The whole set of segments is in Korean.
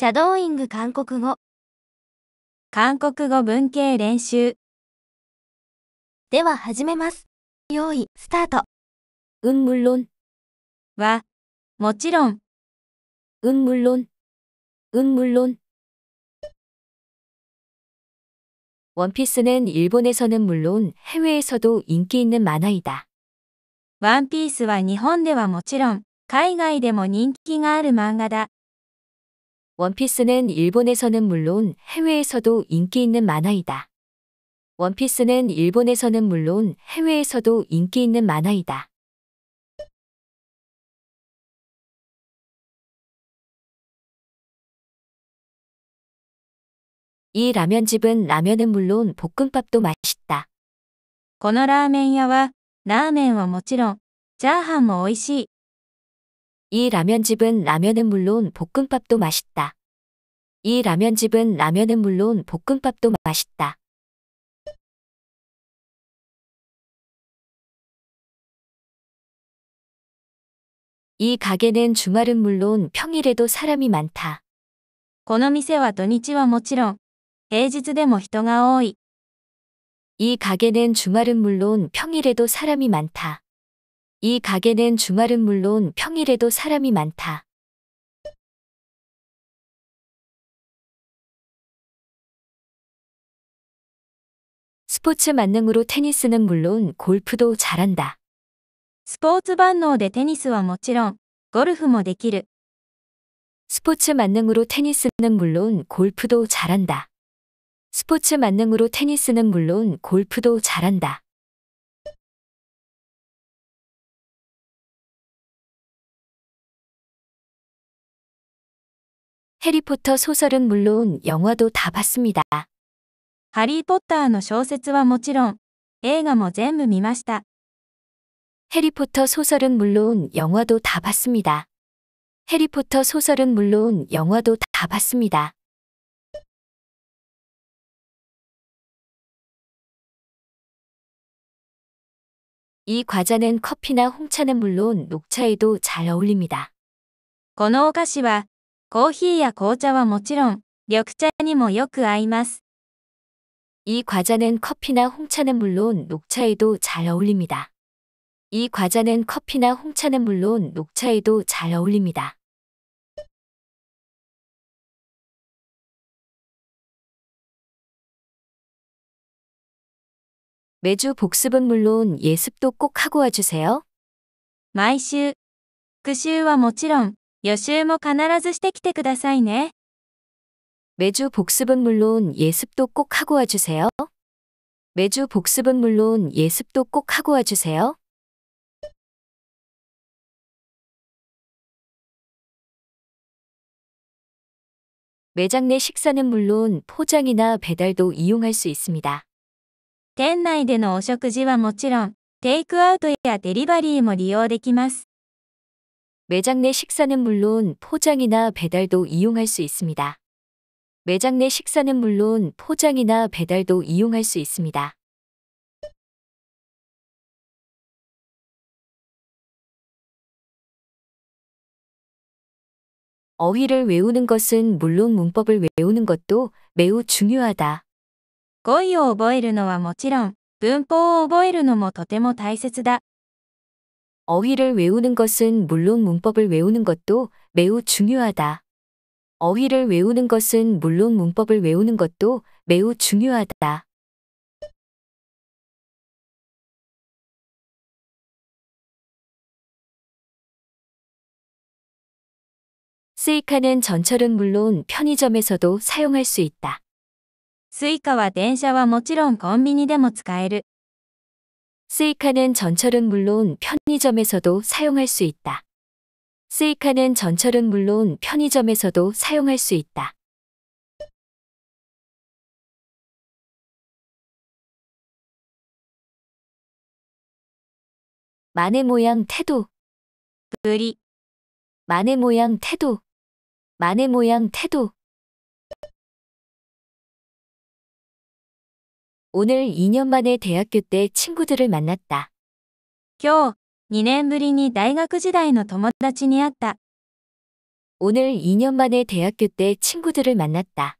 シャドーイング韓国語。韓国語文系練習。では始めます。用意、スタート。うん、むろん。は、もちろん。うん、むろん。うん、むろん。원피스는일본에서는물론해외에서도인기있는만화이 다。 ワンピースは日本ではもちろん、海外でも人気がある漫画だ。 원피스는 일본에서는 물론 해외에서도 인기 있는 만화이다. 원피스는 일본에서는 물론 해외에서도 인기 있는 만화이다. 이 라면집은 라면은 물론 볶음밥도 맛있다. このラーメン屋はラーメンはもちろんチャーハンも美味しい。이 라면집은 라면은 물론 볶음밥도 맛있다. 이 라면집은 라면은 물론 볶음밥도 맛있다. 이 가게는 주말은 물론 평일에도 사람이 많다. この店は土日はもちろん、平日でも人が多い。이 가게는 주말은 물론 평일에도 사람이 많다. 이 가게는 주말은 물론 평일에도 사람이 많다. 스포츠 만능으로 테니스는 물론 골프도 잘한다. スポーツ万能でテニスはもちろんゴルフも 스포츠 만능으로 테니스는 물론 골프도 잘한다. 스포츠 만능으로 테니스는 물론 골프도 잘한다. 해리포터 소설은 물론 영화도 다 봤습니다. ハ리ーポッターの小説はもちろん映画も全部見ました 해리포터 소설은 물론 영화도 다 봤습니다. 해리포터 소설은 물론 영화도 다 봤습니다. 이 과자는 커피나 홍차는 물론 녹차에도 잘 어울립니다. このお菓子は、 コーヒーや紅茶はもちろん、緑茶にもよく合います。이 과자는 커피나 홍차는 물론 녹차에도 잘 어울립니다. 이 과자는 커피나 홍차는 물론 녹차에도 잘 어울립니다. 매주 복습은 물론 예습도 꼭 하고 와주세요. 毎週、復習はもちろん、 여실모 뭐 가나라즈 시테키테 그다사이네. 매주 복습은 물론 예습도 꼭 하고 와주세요. 매주 복습은 물론 예습도 꼭 하고 와주세요. 매장 내 식사는 물론 포장이나 배달도 이용할 수 있습니다. 店内でのお食事はもちろん、テイクアウトやデリバリーも利用できます。 매장 내 식사는 물론 포장이나 배달도 이용할 수 있습니다. 매장 내 식사는 물론 포장이나 배달도 이용할 수 있습니다. 어휘를 외우는 것은 물론 문법을 외우는 것도 매우 중요하다. 語彙を覚えるのはもちろん文法を覚えるのもとても大 어휘를 외우는 것은 물론 문법을 외우는 것도 매우 중요하다. 어휘를 외우는 것은 물론 문법을 외우는 것도 매우 중요하다. 스이카는 전철은 물론 편의점에서도 사용할 수 있다. 스이카와 電車와もちろんコンビニでも使える 세이카는 전철은 물론 편의점에서도 사용할 수 있다. 세이카는 전철은 물론 편의점에서도 사용할 수 있다. 만의 모양 태도 의리 만의 모양 태도 만의 모양 태도 오늘 2년 만에 대학교 때 친구들을 만났다. 今日、2年ぶりに大学時代の友達に会った。 오늘 2년 만에 대학교 때 친구들을 만났다.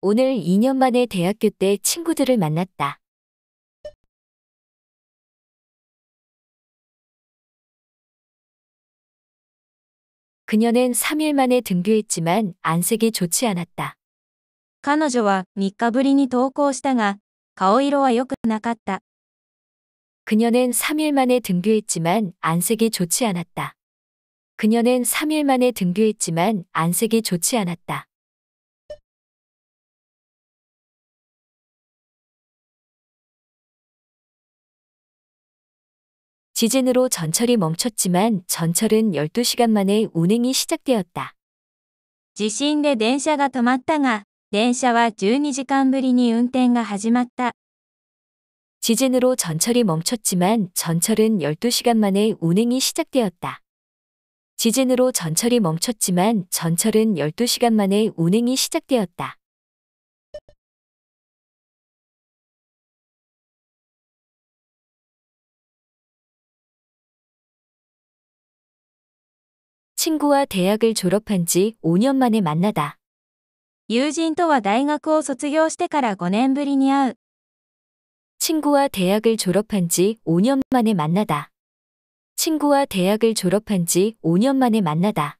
오늘 2년 만에 대학교 때 친구들을 만났다. 그녀는 3일 만에 등교했지만 안색이 좋지 않았다. 彼女は3日ぶり이登校したが 거의로와 요끝나갔다. 그녀는 3일 만에 등교했지만 안색이 좋지 않았다. 그녀는 3일 만에 등교했지만 안색이 좋지 않았다. 지진으로 전철이 멈췄지만 전철은 12시간 만에 운행이 시작되었다. 지진で電車が止まったが 電車は12時間ぶりに運転が始まった。 지진으로 전철이 멈췄지만 전철은 12시간 만에 운행이 시작되었다. 지진으로 전철이 멈췄지만 전철은 12시간 만에 운행이 시작되었다. 친구와 대학을 졸업한 지 5년 만에 만나다. 友人とは大学を卒業してから5年ぶりに会う。 친구와 대학을 졸업한 지 5년 만에 만나다. 친구와 대학을 졸업한 지 5년 만에 만나다.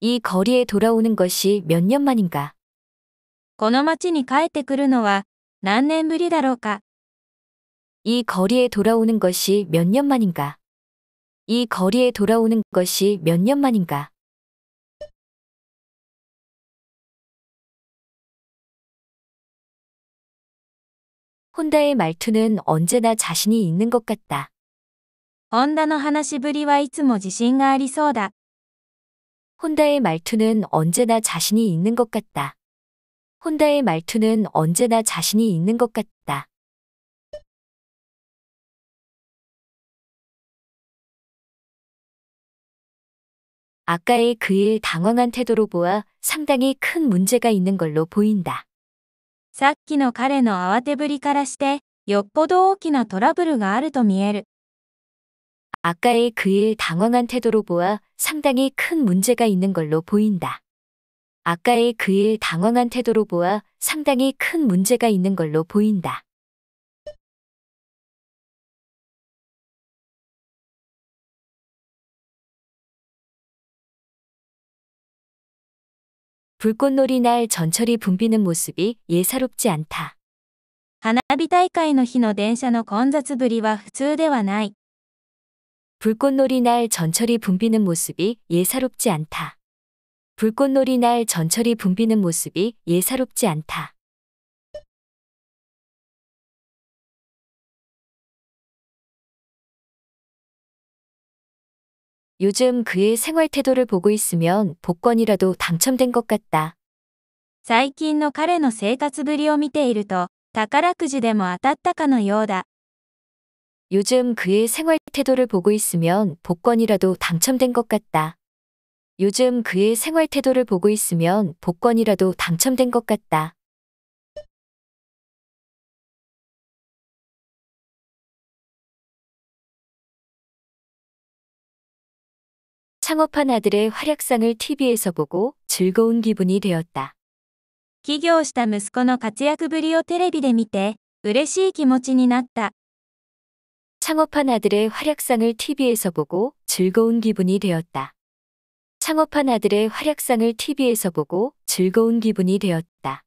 이 거리에 돌아오는 것이 몇 년 만인가? この町に帰ってくるのは何年ぶりだろうか?이 거리에 돌아오는 것이 몇 년 만인가? 이 거리에 돌아오는 것이 몇 년 만인가. 혼다의 말투는 언제나 자신이 있는 것 같다. 혼다의話ぶりはいつも自信がありそうだ. 혼다의 말투는 언제나 자신이 있는 것 같다. 혼다의 말투는 언제나 자신이 있는 것 같다. 아까의 그의 당황한 태도로 보아 상당히 큰 문제가 있는 걸로 보인다. さっきの彼の慌てぶりからしてよっぽど大きなトラブルがあると見え 아까의 그의 당황한 태도로 보아 상당히 큰 문제가 있는 걸로 보인다. 아까의 그의 당황한 태도로 보아 상당히 큰 문제가 있는 걸로 보인다. 불꽃놀이 날 전철이 붐비는 모습이 예사롭지 않다. 花火大会の日の電車の混雑ぶりは普通ではない. 불꽃놀이 날 전철이 붐비는 모습이 예사롭지 않다. 불꽃놀이 날 전철이 붐비는 모습이 예사롭지 않다. 요즘 그의 생활 태도를 보고 있으면 복권이라도 당첨된 것 같다. 最近の彼の生活ぶりを見ていると、宝くじでも当たったかのようだ。 요즘 그의 생활 태도를 보고 있으면 복권이라도 당첨된 것 같다. 요즘 그의 생활 태도를 보고 있으면 복권이라도 당첨된 것 같다. 창업한 아들의 활약상을 TV에서 보고 즐거운 기분이 되었다. 起業した息子の活躍ぶりをテレビで見て嬉しい気持ちになった. 창업한 아들의 활약상을 TV에서 보고 즐거운 기분이 되었다. 창업한 아들의 활약상을 TV에서 보고 즐거운 기분이 되었다.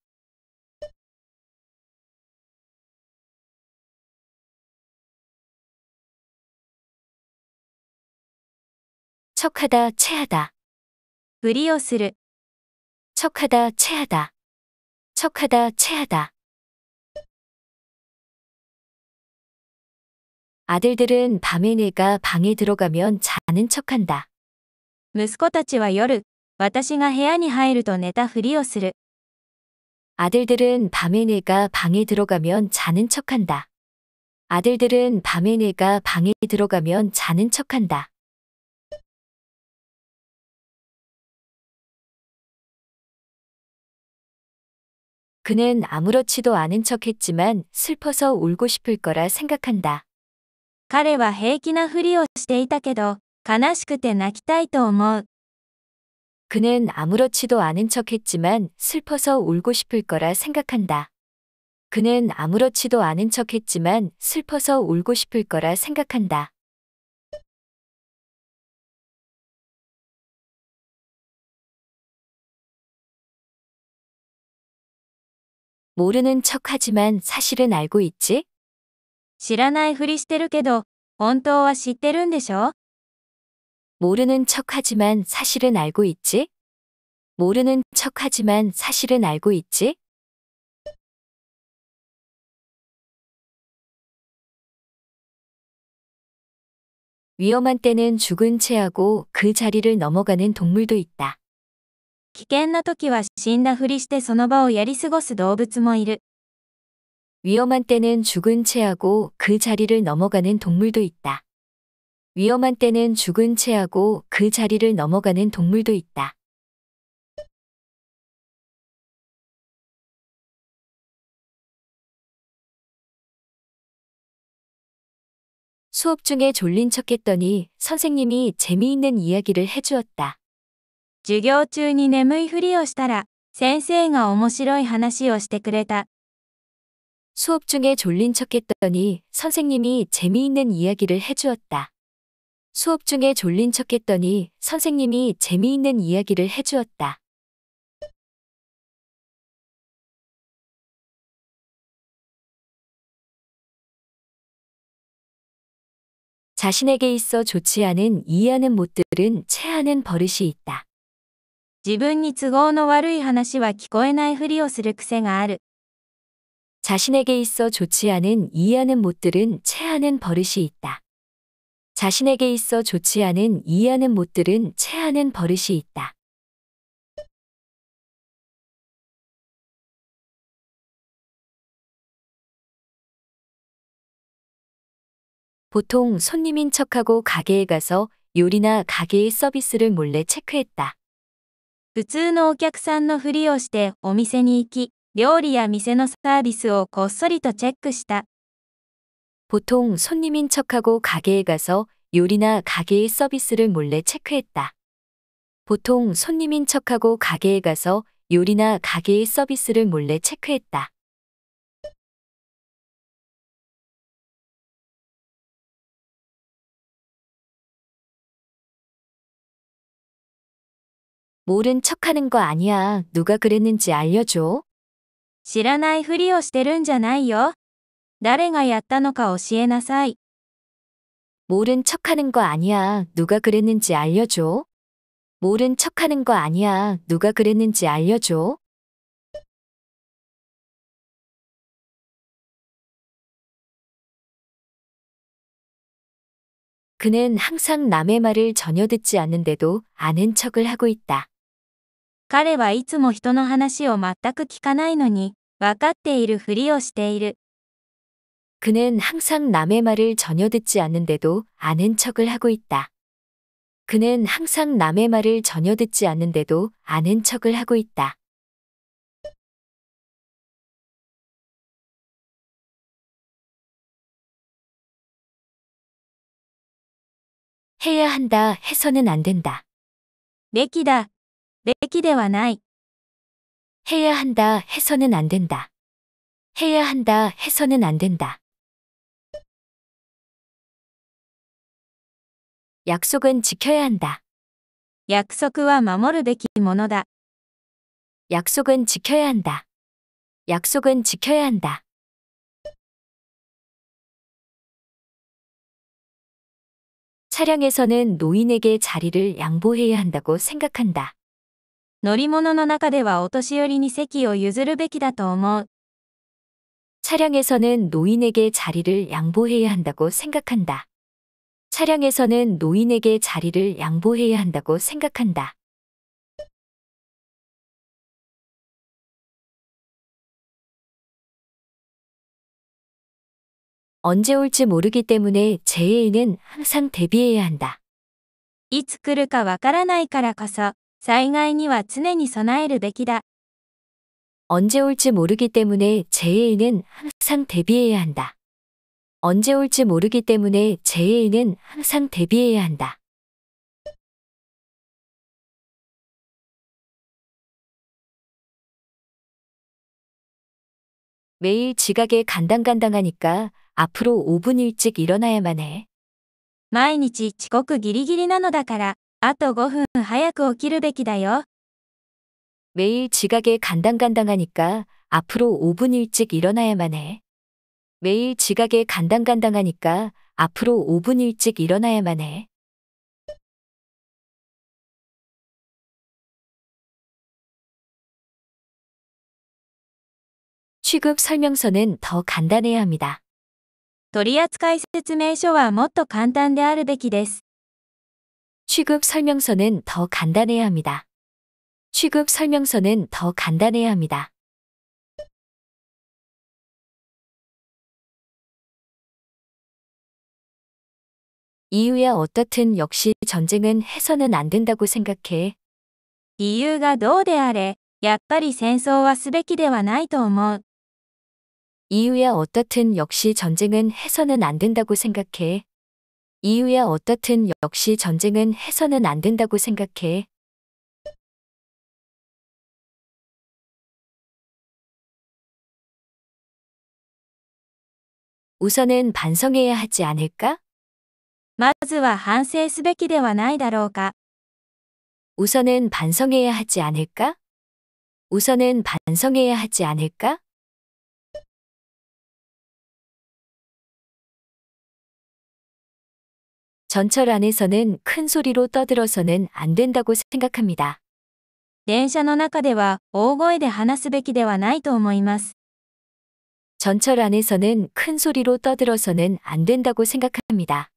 척하다 체하다 브리오스르 척하다 체하다 척하다 체하다 아들들은 밤에 내가 방에 들어가면 자는 척한다. 息子たちは夜、私が部屋に入ると寝たふりをする。 아들들은 밤에 내가 방에 들어가면 자는 척한다. 아들들은 밤에 내가 방에 들어가면 자는 척한다. 그는 아무렇지도 않은 척했지만 슬퍼서 울고 싶을 거라 생각한다. 彼は平気なふりをしていたけど、悲しくて泣きたいと思う. 그는 아무렇지도 않은 척했지만 슬퍼서 울고 싶을 거라 생각한다. 그는 아무렇지도 않은 척했지만 슬퍼서 울고 싶을 거라 생각한다. 모르는 척하지만 사실은 알고 있지? 知らないふりしてるけど、本当は知ってるんでしょ? 모르는 척하지만 사실은 알고 있지? 모르는 척하지만 사실은 알고 있지? 위험한 때는 죽은 채 하고 그 자리를 넘어가는 동물도 있다. 危険な時は死んだふりしてその場をやり過ごす動物もいる。 위험한 때는 죽은 채하고 그 자리를 넘어가는 동물도 있다. 위험한 때는 죽은 채하고 그 자리를 넘어가는 동물도 있다. 수업 중에 졸린 척했더니 선생님이 재미있는 이야기를 해주었다. 授業中に眠いふりをしたら先生が面白い話をしてくれた。 수업 중에 졸린 척했더니 선생님이 재미있는 이야기를 해주었다. 수업 중에 졸린 척했더니 선생님이 재미있는 이야기를 해주었다. 자신에게 있어 좋지 않은 이해하는 못들은 체하는 버릇이 있다. 自分に都合の悪い話は聞こえないふりをする癖がある。 자신에게 있어 좋지 않은 이해하는 못들은 체하는 버릇이 있다. 자신에게 있어 좋지 않은 이해하는 못들은 체하는 버릇이 있다. 보통 손님인 척하고 가게에 가서 요리나 가게의 서비스를 몰래 체크했다. 普通のお客さんのふりをしてお店に行き、料理や店のサービスをこっそりとチェックした。 보통 손님인 척하고 가게에 가서 요리나 가게의 서비스를 몰래 체크했다. 보통 손님인 척하고 가게에 가서 요리나 가게의 서비스를 몰래 체크했다. 모른 척하는 거 아니야. 누가 그랬는지 알려줘. 知らないふ리をしてるんじゃないよ誰가やったのか教えなさい 모른 척하는 거 아니야. 누가 그랬는지 알려줘. 모른 척하는 거 아니야. 누가 그랬는지 알려줘. '그는 항상 남의 말을 전혀 듣지 않는데도 아는 척을 하고 있다. 彼はいつも人の話を全く聞かないのに、分かっているふりをしている。 그는 항상 남의 말을 전혀 듣지 않는데도 아는 척을 하고 있다. 그는 항상 남의 말을 전혀 듣지 않는데도 아는 척을 하고 있다. 해야 한다 해서는 안 된다. 내끼다 내기대와ない. 해야 한다 해서는 안 된다. 해야 한다 해서는 안 된다. 약속은 지켜야 한다. 約束は守るべきものだ. 약속은 지켜야 한다. 약속은 지켜야 한다. 차량에서는 노인에게 자리를 양보해야 한다고 생각한다. 乗り物の中ではお年寄りに席を譲るべきだと思う。 차량에서는 노인에게 자리를 양보해야 한다고 생각한다. 차량에서는 노인에게 자리를 양보해야 한다고 생각한다. 언제 올지 모르기 때문에 재해에는 항상 대비해야 한다. いつ来るかわからないからこそ災害には常に備えるべきだ。 언제 올지 모르기 때문에 재해에는 항상 대비해야 한다. 언제 올지 모르기 때문에 재해에는 항상 대비해야 한다. 매일 지각에 간당간당하니까 앞으로 5분 일찍 일어나야만 해. 毎日遅刻ギリギリなのだから 아と5分早く起きるべきだよ 매일 지각에 간당간당하니까 앞으로 5분 일찍 일어나야만 해. 매일 지각에 간당간당하니까 앞으로 5분 일찍 일어나야만 해. 취급 설명서는 더 간단해야 합니다. 取扱説明書はもっと簡単であるべきです。 취급 설명서는 더 간단해야 합니다. 취급 설명서는 더 간단해야 합니다. 이유야 어떻든 역시 전쟁은 해서는 안 된다고 생각해. 이유가 どうであれ、やっぱり戦争はすべきではないと思う。이유야 어떻든 역시 전쟁은 해서는 안 된다고 생각해. 이유야 어떻든 역시 전쟁은 해서는 안 된다고 생각해. 우선은 반성해야 하지 않을까? まずは反省すべきではないだろうか? 우선은 반성해야 하지 않을까? 우선은 반성해야 하지 않을까? 전철 안에서는 큰 소리로 떠들어서는 안 된다고 생각합니다. 電車の中では大声で話すべきではないと思います. 전철 안에서는 큰 소리로 떠들어서는 안 된다고 생각합니다.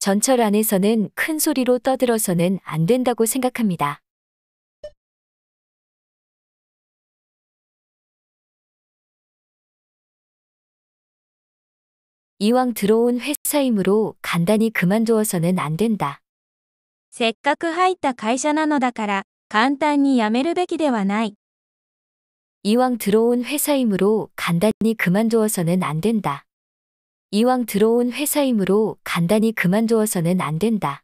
전철 안에서는 큰 소리로 떠들어서는 안 된다고 생각합니다. 이왕 들어온 회사이므로 간단히 그만두어서는 안 된다. せっか 하이타 た会社なのだから簡単に辞めるべきではない 이왕 들어온 회사이므로 간단히 그만두어서는 안 된다. 이왕 들어온 회사이므로 간단히 그만두어서는 안 된다.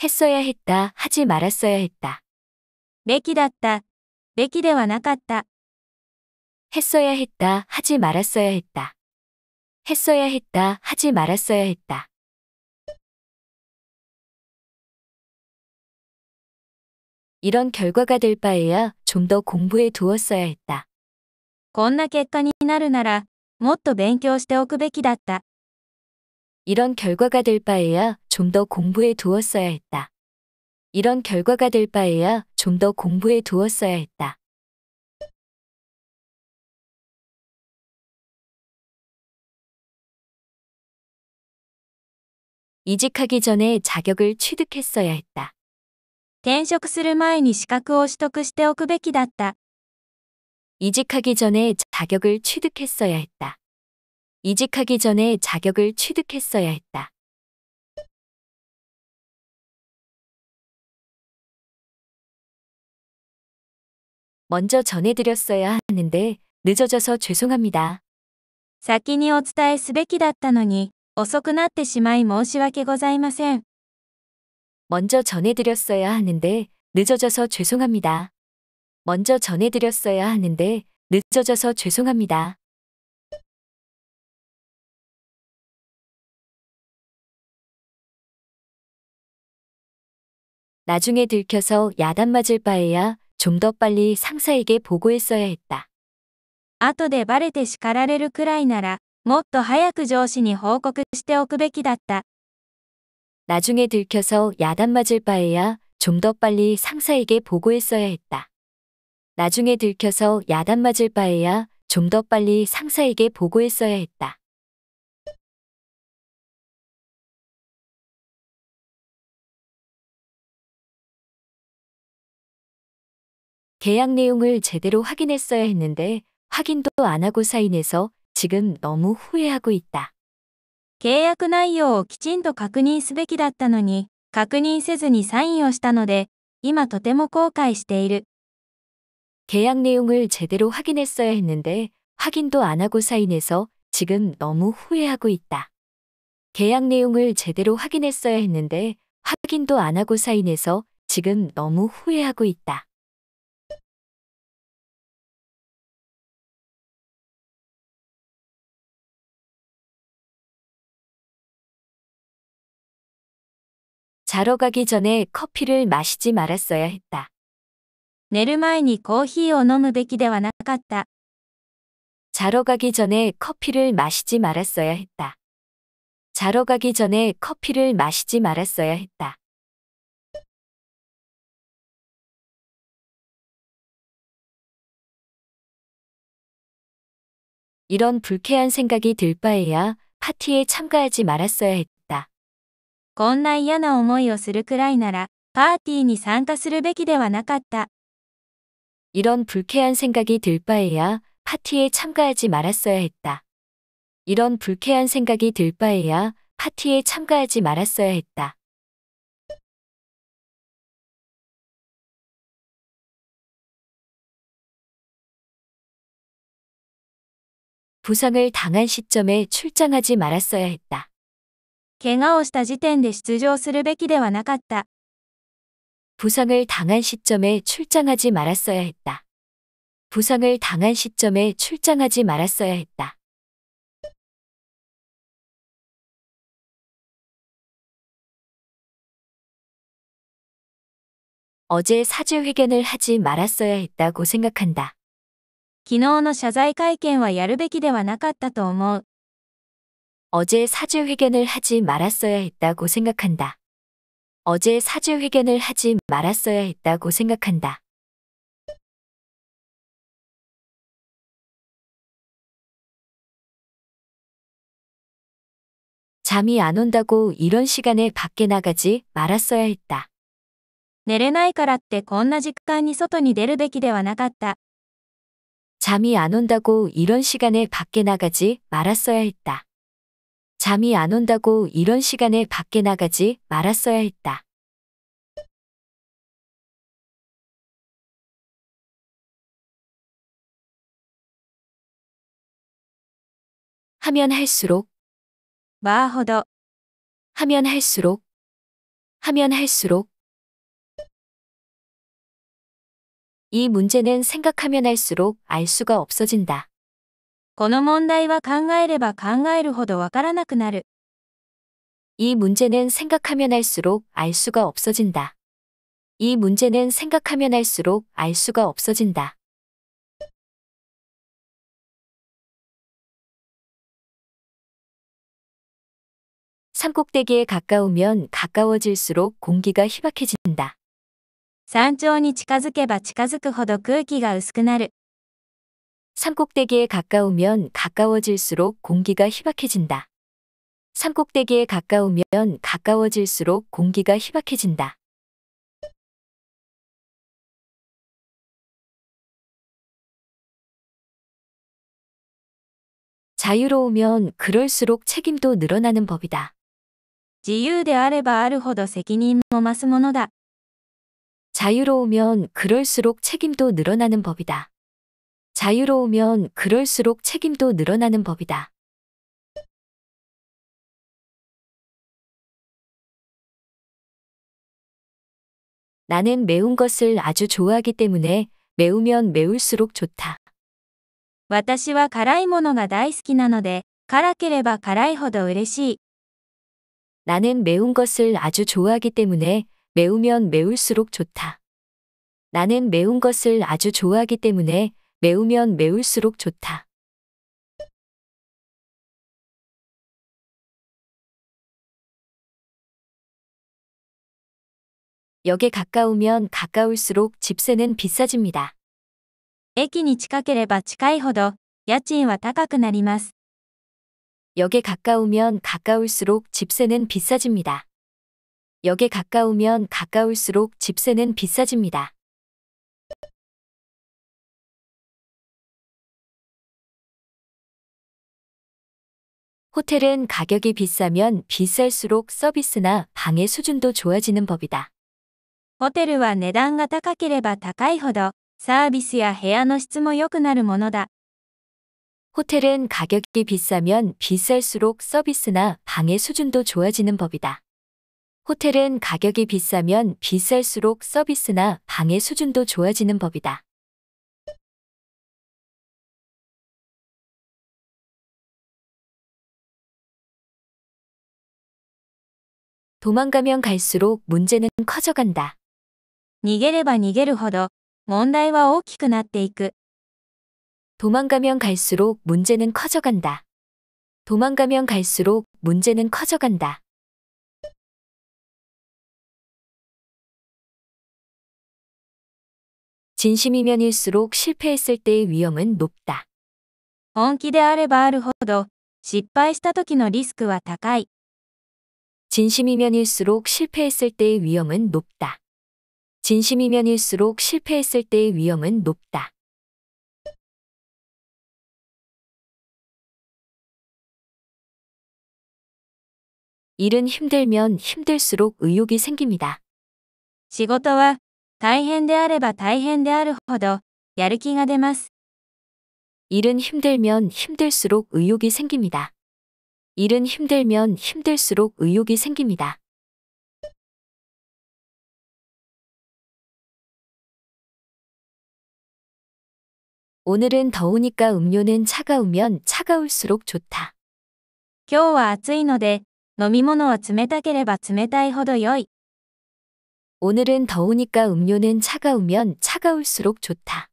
했어야 했다, 하지 말았어야 했다. 매끼났다. 매끼대와 나갔다. 했어야 했다. 하지 말았어야 했다. 했어야 했다. 하지 말았어야 했다. 이런 결과가 될 바에야 좀 더 공부해 두었어야 했다. こんな結果になるなら、もっと勉強しておくべきだった。 이런 결과가 될 바에야 좀 더 공부해 두었어야 했다. 이런 결과가 될 바에야 좀 더 공부해 두었어야 했다. 이직하기 전에 자격을 취득했어야 했다. 転職する前に資格を取得しておくべきだった. 이직하기 전에 자격을 취득했어야 했다. 이직하기 전에 자격을 취득했어야 했다. 먼저 전해드렸어야 하는데 늦어져서 죄송합니다. 先にお伝えすべきだったのに、遅くなってしまい申し訳ございません。 먼저 전해드렸어야 하는데 늦어져서 죄송합니다. 먼저 전해드렸어야 하는데 늦어져서 죄송합니다. 나중에 들켜서 야단 맞을 바에야 좀더 빨리 상사에게 보고했어야 했다. 後でバレて叱られるくらいなら、もっと早く上司に報告しておくべきだった。 뭐 나중에 들켜서 야단 맞을 바에야 좀 더 빨리 상사에게 보고했어야 했다. 나중에 들켜서 야단 맞을 바에야 좀 더 빨리 상사에게 보고했어야 했다. 계약 내용을 제대로 확인했어야 했는데 확인도 안 하고 사인해서 지금 너무 후회하고 있다. 契約内容をきちんと確認すべきだったのに確認せずにサインしたので今とても後悔している 계약 내용을 제대로 확인했어야 했는데 확인도 안 하고 사인해서 지금 너무 후회하고 있다. 계약 내용을 제대로 확인했어야 했는데 확인도 안 하고 사인해서 지금 너무 후회하고 있다. 자러 가기 전에 커피를 마시지 말았어야 했다. 寝る前にコーヒーを飲むべきではなかった. 자러 가기 전에 커피를 마시지 말았어야 했다. 자러 가기 전에 커피를 마시지 말았어야 했다. 이런 불쾌한 생각이 들 바에야 파티에 참가하지 말았어야 했다. こんな嫌な思いをするくらいならパーティーに参加するべきではなかった。 이런 불쾌한 생각이 들 바에야 파티에 참가하지 말았어야 했다. 이런 불쾌한 생각이 들 바에야 파티에 참가하지 말았어야 했다. 부상을 당한 시점에 출장하지 말았어야 했다. 怪我をした時点で出場するべきではなかった。 부상을 당한 시점에 출장하지 말았어야 했다. 부상을 당한 시점에 출장하지 말았어야 했다. 어제 사죄회견을 하지 말았어야 했다고 생각한다. 昨日の謝罪会見はやるべきではなかったと思う。 어제 사죄회견을 하지 말았어야 했다고 생각한다. 어제 사죄회견을 하지 말았어야 했다고 생각한다. 잠이 안 온다고 이런 시간에 밖에 나가지 말았어야 했다. 寝れないからってこんな時間に外に出るべきではなかった. 잠이 안 온다고 이런 시간에 밖에 나가지 말았어야 했다. 잠이 안 온다고 이런 시간에 밖에 나가지 말았어야 했다. 하면 할수록 마허더 하면 할수록 하면 할수록 이 문제는 생각하면 할수록 알 수가 없어진다. この問題は考えれば考えるほどわからなくなる。이 문제는 생각하면 할수록 알 수가 없어진다. 이 문제는 생각하면 할수록 알 수가 없어진다. 산꼭대기에 가까우면 가까워질수록 공기가 희박해진다. 山頂に近づけば近づくほど空気が薄くなる。 산꼭대기에 가까우면 가까워질수록 공기가 희박해진다. 산꼭대기에 가까우면 가까워질수록 공기가 희박해진다. 자유로우면 그럴수록 책임도 늘어나는 법이다. 自유であればあるほど責任も増すものだ 자유로우면 그럴수록 책임도 늘어나는 법이다. 자유로우면 그럴수록 책임도 늘어나는 법이다. 나는 매운 것을 아주 좋아하기 때문에 매우면 매울수록 좋다. 私は辛いものが大好きなので、辛ければ辛いほど嬉しい。 나는 매운 것을 아주 좋아하기 때문에 매우면 매울수록 좋다. 나는 매운 것을 아주 좋아하기 때문에 매우면 매울수록 좋다. 역에 가까우면 가까울수록 집세는 비싸집니다. 駅に近ければ近いほど家賃は高くなります. 역에 가까우면 가까울수록 집세는 비싸집니다. 역에 가까우면 가까울수록 집세는 비싸집니다. 호텔은 가격이 비싸면 비쌀수록 서비스나 방의 수준도 좋아지는 법이다. ホテルは値段が高ければ高いほどサ비스スや部屋の質も良くなるものだ 호텔은 가격이 비싸면 비쌀수록 서비스나 방의 수준도 좋아지는 법이다. 호텔은 가격이 비싸면 비쌀수록 서비스나 방의 수준도 좋아지는 법이다. 도망가면 갈수록 문제는 커져간다. 逃げれば逃げるほど問題は大きくなっていく。 도망가면 갈수록 문제는 커져간다. 도망가면 갈수록 문제는 커져간다. 진심이면일수록 실패했을 때의 위험은 높다. 本気であればあるほど失敗した時のリスクは高い。 진심이면일수록 실패했을 때의 위험은 높다. 진심이면일수록 실패했을 때의 위험은 높다. 일은 힘들면 힘들수록 의욕이 생깁니다. 직仕事は大変であれば大変であるほどやる気が出ます. 일은 힘들면 힘들수록 의욕이 생깁니다. 일은 힘들면 힘들수록 의욕이 생깁니다. 오늘은 더우니까 음료는 차가우면 차가울수록 좋다. 今日は暑いので飲み物は冷たければ冷たいほど良い. 오늘은 더우니까 음료는 차가우면 차가울수록 좋다.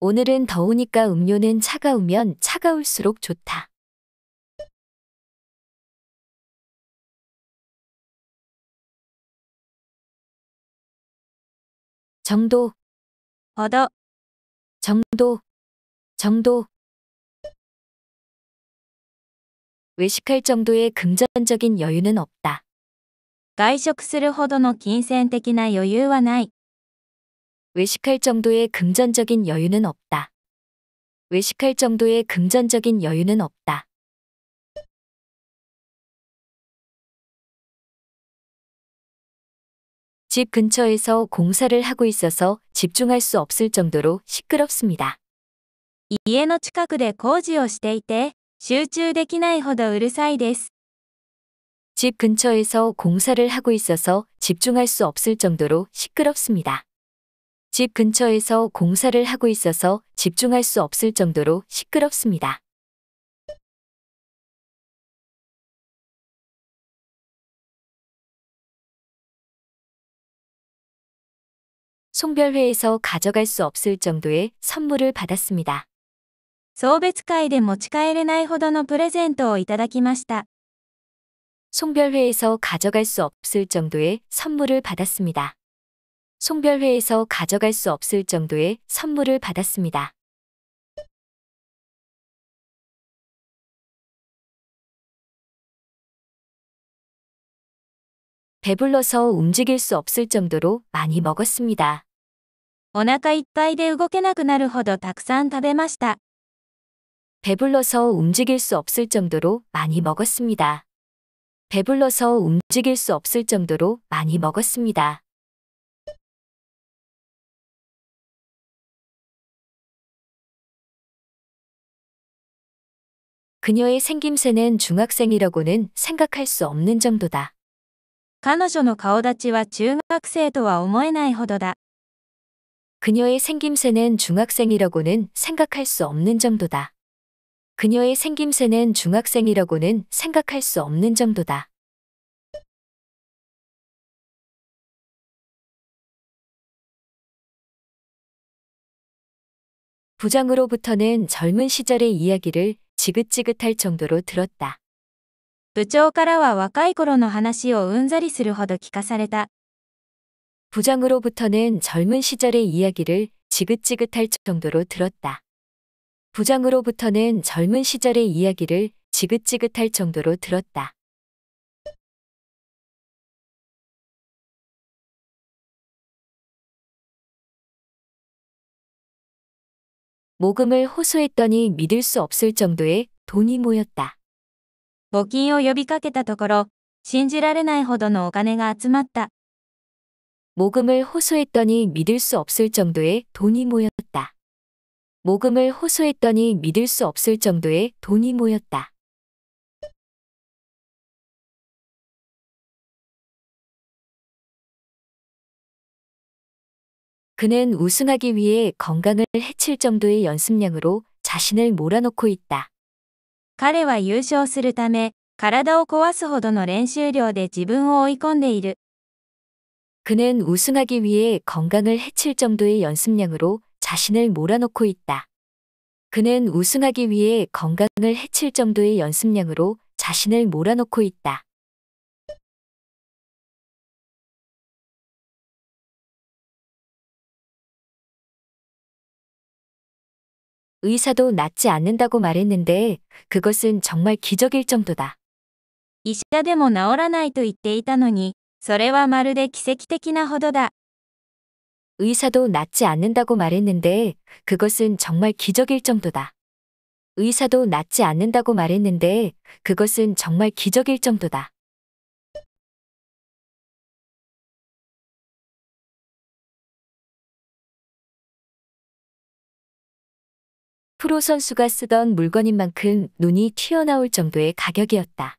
오늘은 더우니까 음료는 차가우면 차가울수록 좋다. 정도 얻어 정도 정도 외식할 정도의 금전적인 여유는 없다. 外食するほどの金銭的な余裕はない. 외식할 정도의 금전적인 여유는 없다. 외식할 정도의 금전적인 여유는 없다. 집 근처에서 공사를 하고 있어서 집중할 수 없을 정도로 시끄럽습니다. 집 근처에서 공사를 하고 있어서 집중할 수 없을 정도로 시끄럽습니다. 집 근처에서 공사를 하고 있어서 집중할 수 없을 정도로 시끄럽습니다. 송별회에서 가져갈 수 없을 정도의 선물을 받았습니다. 送別会で持ち帰れないほどのプレゼントをいただきました. 송별회에서 가져갈 수 없을 정도의 선물을 받았습니다. 송별회에서 가져갈 수 없을 정도의 선물을 받았습니다. 배불러서 움직일 수 없을 정도로 많이 먹었습니다. お腹いっぱいで動けなくなるほどたくさん食べました。 배불러서 움직일 수 없을 정도로 많이 먹었습니다. 배불러서 움직일 수 없을 정도로 많이 먹었습니다. 그녀의 생김새는 중학생이라고는 생각할 수 없는 정도다. 彼女の顔立ちは中学生とは思えないほどだ。 그녀의 생김새는 중학생이라고는 생각할 수 없는 정도다. 그녀의 생김새는 중학생이라고는 생각할 수 없는 정도다. 부장으로부터는 젊은 시절의 이야기를 지긋지긋할 정도로 들었다. 部長からは若い頃の話をうんざりするほど聞かされた。 부장으로부터는 젊은 시절의 이야기를 지긋지긋할 정도로 들었다. 부장으로부터는 젊은 시절의 이야기를 지긋지긋할 정도로 들었다. 모금을 호소했더니 믿을 수 없을 정도의 돈이 모였다. 募金を呼びかけたところ、信じられないほどのお金が集まった。 모금을 호소했더니 믿을 수 없을 정도의 돈이 모였다. 모금을 호소했더니 믿을 수 없을 정도의 돈이 모였다. 그는 우승하기 위해 건강을 해칠 정도의 연습량으로 자신을 몰아넣고 있다. 彼は優勝するため体を壊すほどの練習量で自分を追い込んでいる。 그는 우승하기 위해 건강을 해칠 정도의 연습량으로 자신을 몰아넣고 있다. 그는 우승하기 위해 건강을 해칠 정도의 연습량으로 자신을 몰아넣고 있다. 의사도 낫지 않는다고 말했는데 그것은 정말 기적일 정도다. 医者でも治らないと言っていたのに、それはまるで奇跡的なほどだ。 의사도 낫지 않는다고 말했는데 그것은 정말 기적일 정도다. 의사도 낫지 않는다고 말했는데 그것은 정말 기적일 정도다. 프로 선수가 쓰던 물건인 만큼 눈이 튀어나올 정도의 가격이었다.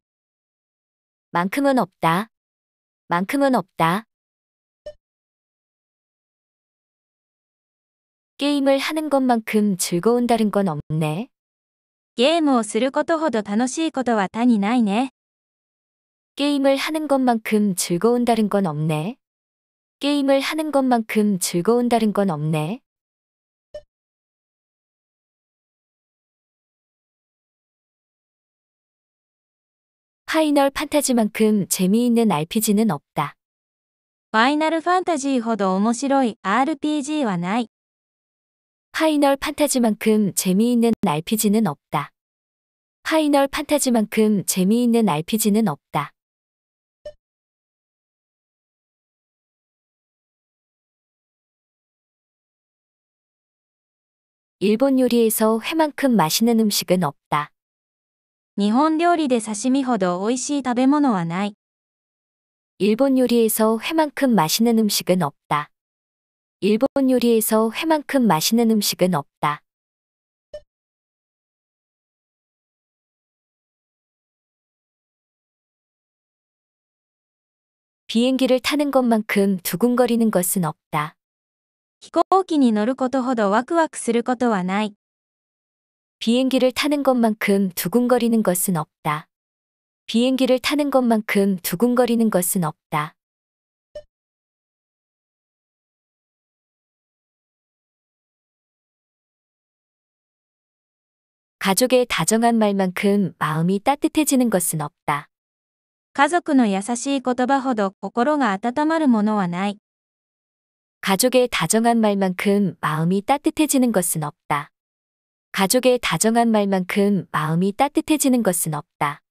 만큼은 없다. 만큼은 없다. 게임을 하는 것만큼 즐거운 다른 건 없네. ゲームすることほど楽しいことは他にないね 게임을 하는 것만큼 즐거운 다른 건 없네. 게임을 하는 것만큼 즐거운 다른 건 없네. 파이널 판타지만큼 재미있는 RPG는 없다. 파이널 판타지 ほど面白い RPG와 ない. 파이널 판타지만큼 재미있는 RPG는 없다. 파이널 판타지만큼 재미있는 RPG는 없다. 일본 요리에서 회만큼 맛있는 음식은 없다. 日本料理で刺身ほど美味しい食べ物はない。 일본 요리에서 회만큼 맛있는 음식은 없다. 일본 요리에서 회만큼 맛있는 음식은 없다. 비행기를 타는 것만큼 두근거리는 것은 없다. 飛行機に乗ることほどワクワクすることはない。 비행기를 타는 것만큼 두근거리는 것은 없다. 비행기를 타는 것만큼 두근거리는 것은 없다. 가족의 다정한 말만큼 마음이 따뜻해지는 것은 없다. 家族の優しい言葉ほど心が温まるものはない。 가족의 다정한 말만큼 마음이 따뜻해지는 것은 없다. 가족의 다정한 말만큼 마음이 따뜻해지는 것은 없다.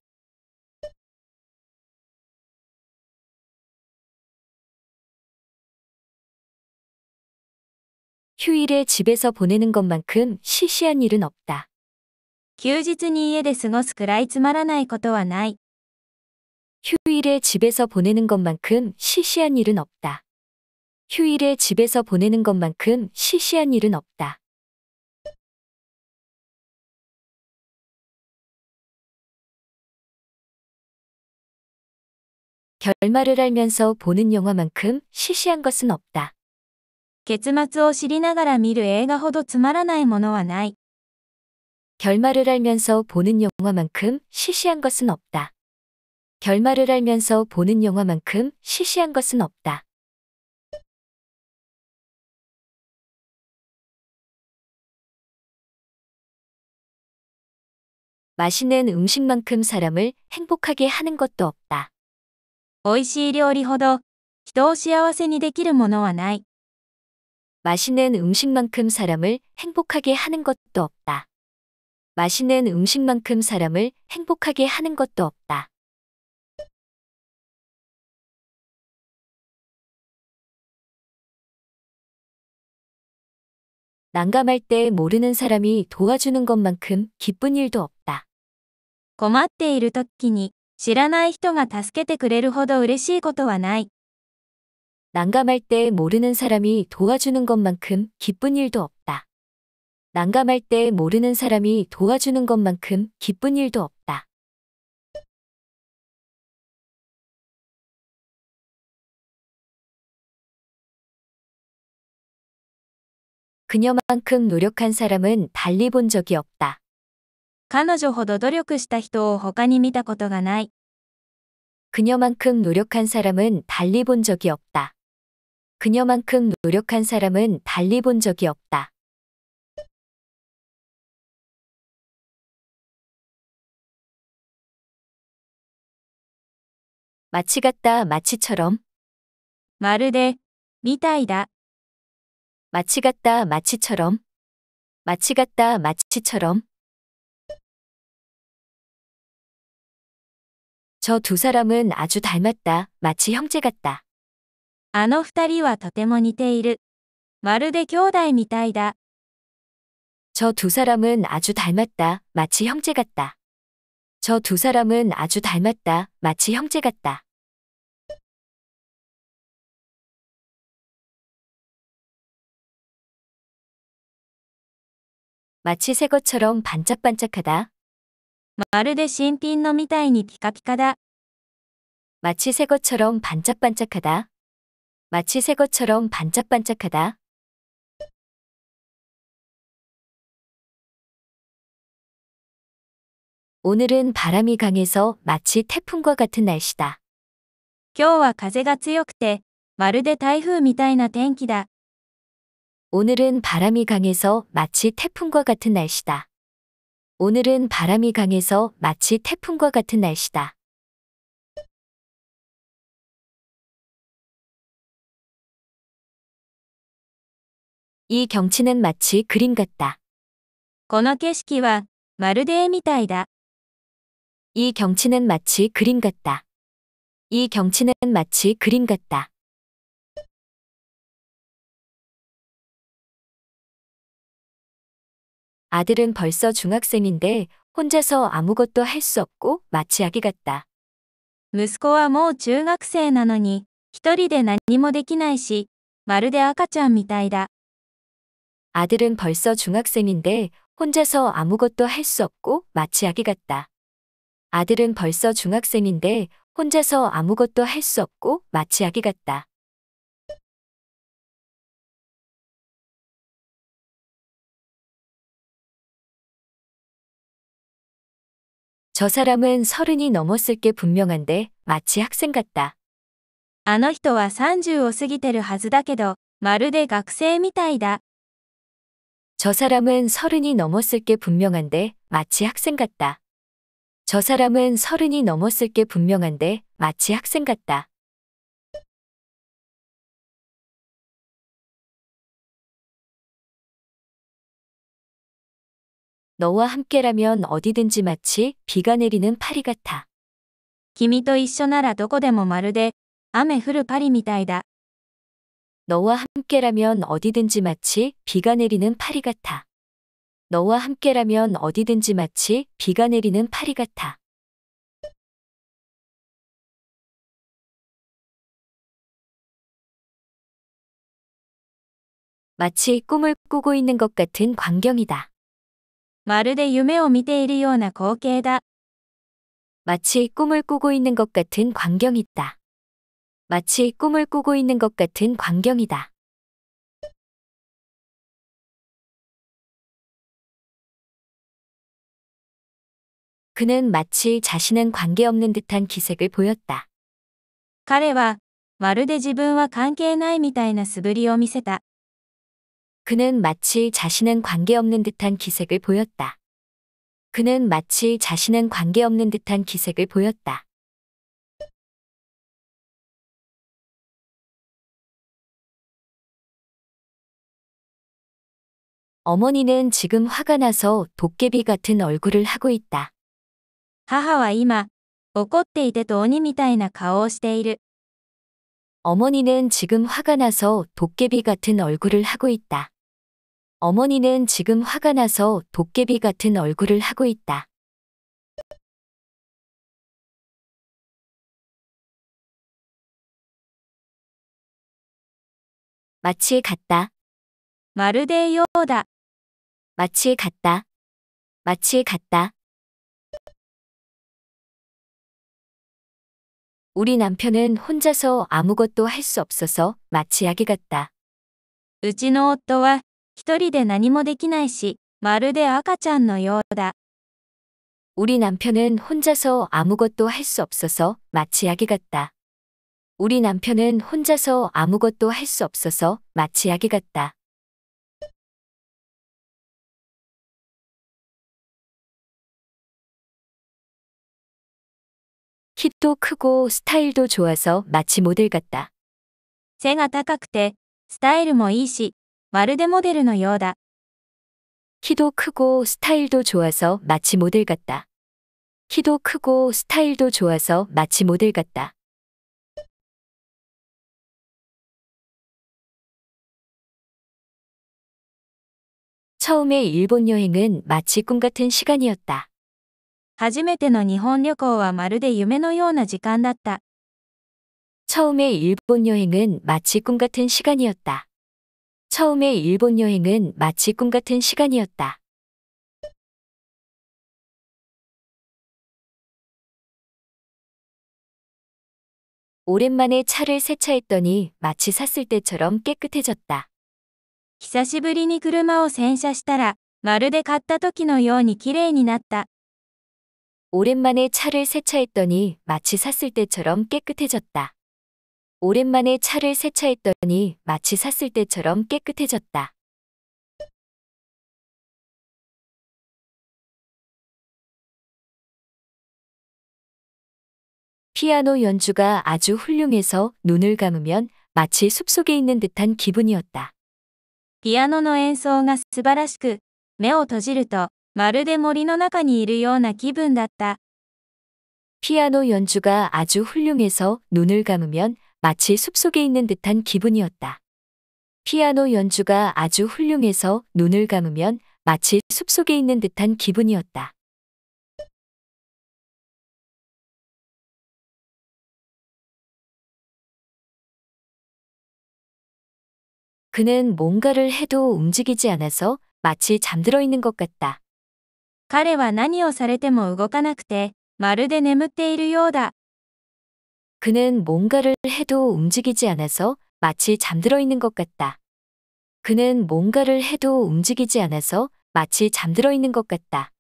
휴일에 집에서 보내는 것만큼 시시한 일은 없다. 休日に家で過ごすくらいつまらないことはない. 휴일에 집에서 보내는 것만큼 시시한 일은 없다. 휴일에 집에서 보내는 것만큼 시시한 일은 없다. 결말을 알면서 보는 영화만큼 시시한 것은 없다. 結末を知りながら見る映画ほどつまらないものはない. 결말을 알면서 보는 영화만큼 시시한 것은 없다. 결말을 알면서 보는 영화만큼 시시한 것은 없다. 맛있는 음식만큼 사람을 행복하게 하는 것도 없다. 美味しい料理ほど人を幸せにできるものはない。 맛있는 음식만큼 사람을 행복하게 하는 것도 없다. 맛있는 음식만큼 사람을 행복하게 하는 것도 없다. 난감할 때 모르는 사람이 도와주는 것만큼 기쁜 일도 없다. 困っている時に知らない人が助けてくれるほど嬉しいことはない。 난감할 때 모르는 사람이 도와주는 것만큼 기쁜 일도 없다. 난감할 때 모르는 사람이 도와주는 것만큼 기쁜 일도 없다. 그녀만큼 노력한 사람은 달리 본 적이 없다. 彼女ほど努力した人を他に見たことがない。 그녀만큼 노력한 사람은 달리 본 적이 없다. 그녀만큼 노력한 사람은 달리 본 적이 없다. 마치 같다 마치처럼 마르데 미다이다 마치 같다 마치처럼 마치 같다 마치처럼 저두 사람은 아주 닮았다. 마치 형제 같다. あの二人はとても似ている。まるで兄弟みたいだ。저 두 사람은 아주 닮았다. 마치 형제 같다. 저 두 사람은 아주 닮았다. 마치 형제 같다. '마치 새 것처럼 반짝반짝하다. 마르데 신핀노 미타이니 피카피카다. 마치 새 것처럼 반짝반짝하다. 마치 새 것처럼 반짝반짝하다. 오늘은 바람이 강해서 마치 태풍과 같은 날씨다. 今日は風が強くてまるで台風みたいな天気だ。 오늘은 바람이 강해서 마치 태풍과 같은 날씨다. 오늘은 바람이 강해서 마치 태풍과 같은 날씨다. 이 경치는 마치 그림 같다. この景色はまるで絵みたいだ.이 경치는 마치 그림 같다. 이 경치는 마치 그림 같다. 아들은 벌써 중학생인데 혼자서 아무것도 할 수 없고 마치 아기 같다. 息子はもう中学生なのに一人で何もできないしまるで赤ちゃんみたいだ 아들은 벌써 중학생인데 혼자서 아무것도 할수 없고 마치 아기 같다. 아들은 벌써 중학생인데 혼자서 아무것도 할 수 없고 마치 아기 같다. 저 사람은 서른이 넘었을 게 분명한데 마치 학생 같다. あの人は30を過ぎてるはずだけど、まるで学生みたいだ。저 사람은 서른이 넘었을 게 분명한데 마치 학생 같다. 저 사람은 서른이 넘었을 게 분명한데 마치 학생 같다. 너와 함께라면 어디든지 마치 비가 내리는 파리 같아. 君と一緒ならどこでもまるで雨降るパリみたいだ. 너와 함께라면 어디든지 마치 비가 내리는 파리 같아. 너와 함께라면 어디든지 마치 비가 내리는 파리 같아. 마치 꿈을 꾸고 있는 것 같은 광경이다. 마르데 유메오 미테이리오나 고케다. 마치 꿈을 꾸고 있는 것 같은 광경이다. 마치 꿈을 꾸고 있는 것 같은 광경이다. 그는 마치 자신은 관계없는 듯한 기색을 보였다. 彼はまるで自分は関係ないみたいな素振りを見せた。 그는 마치 자신은 관계없는 듯한 기색을 보였다. 그는 마치 자신은 관계없는 듯한 기색을 보였다. 어머니는 지금 화가 나서 도깨비 같은 얼굴을 하고 있다. 하하母は今怒っていてど니にみたいな顔をしている 어머니는 지금 화가 나서 도깨비 같은 얼굴을 하고 있다. 어머니는 지금 화가 나서 도깨비 같은 얼굴을 하고 있다. 마치 같다. 마르데요다. 마치 같다. 마치 같다. 우리 남편은 혼자서 아무것도 할 수 없어서 마치 아기 같다. うちの夫は一人で何もできないしまるで赤ちゃんのよ 우리 남편은 혼자서 아무것도 할 수 없어서 마치 아기 같다. 우리 남편은 혼자서 아무것도 할 수 없어서 마치 아기 같다. 키도 크고 스타일도 좋아서 마치 모델 같다. 背が高くてスタイルもいいしまるでモデルのよう 키도 크고 스타일도 좋아서 마치 모델 같다. 키도 크고 스타일도 좋아서 마치 모델 같다. 처음에 일본 여행은 마치 꿈 같은 시간이었다. 初めての日本旅行はまるで夢のような時間だった。 처음에 일본 여행은 마치 꿈 같은 시간이었다. 처음에 일본 여행은 마치 꿈 같은 시간이었다. 오랜만에 차를 세차했더니 마치 샀을 때처럼 깨끗해졌다. 久しぶりに車を洗車したら、まるで買った時のように綺麗になった。 오랜만에 차를 세차했더니 마치 샀을 때처럼 깨끗해졌다. 오랜만에 차를 세차했더니 마치 샀을 때처럼 깨끗해졌다. 피아노 연주가 아주 훌륭해서 눈을 감으면 마치 숲속에 있는 듯한 기분이었다. 피아노의 연주가 素晴らしく目を閉じると 마르데 머리노 나가니 이르 요나 기분 났다. 피아노 연주가 아주 훌륭해서 눈을 감으면 마치 숲속에 있는 듯한 기분이었다. 피아노 연주가 아주 훌륭해서 눈을 감으면 마치 숲속에 있는 듯한 기분이었다. 그는 뭔가를 해도 움직이지 않아서 마치 잠들어 있는 것 같다. 彼は何をされても動かなくて、まるで眠っているようだ。 그는 뭔가를 해도 움직이지 않아서 마치 잠들어 있는 것 같다. 그는 뭔가를 해도 움직이지 않아서 마치 잠들어 있는 것 같다.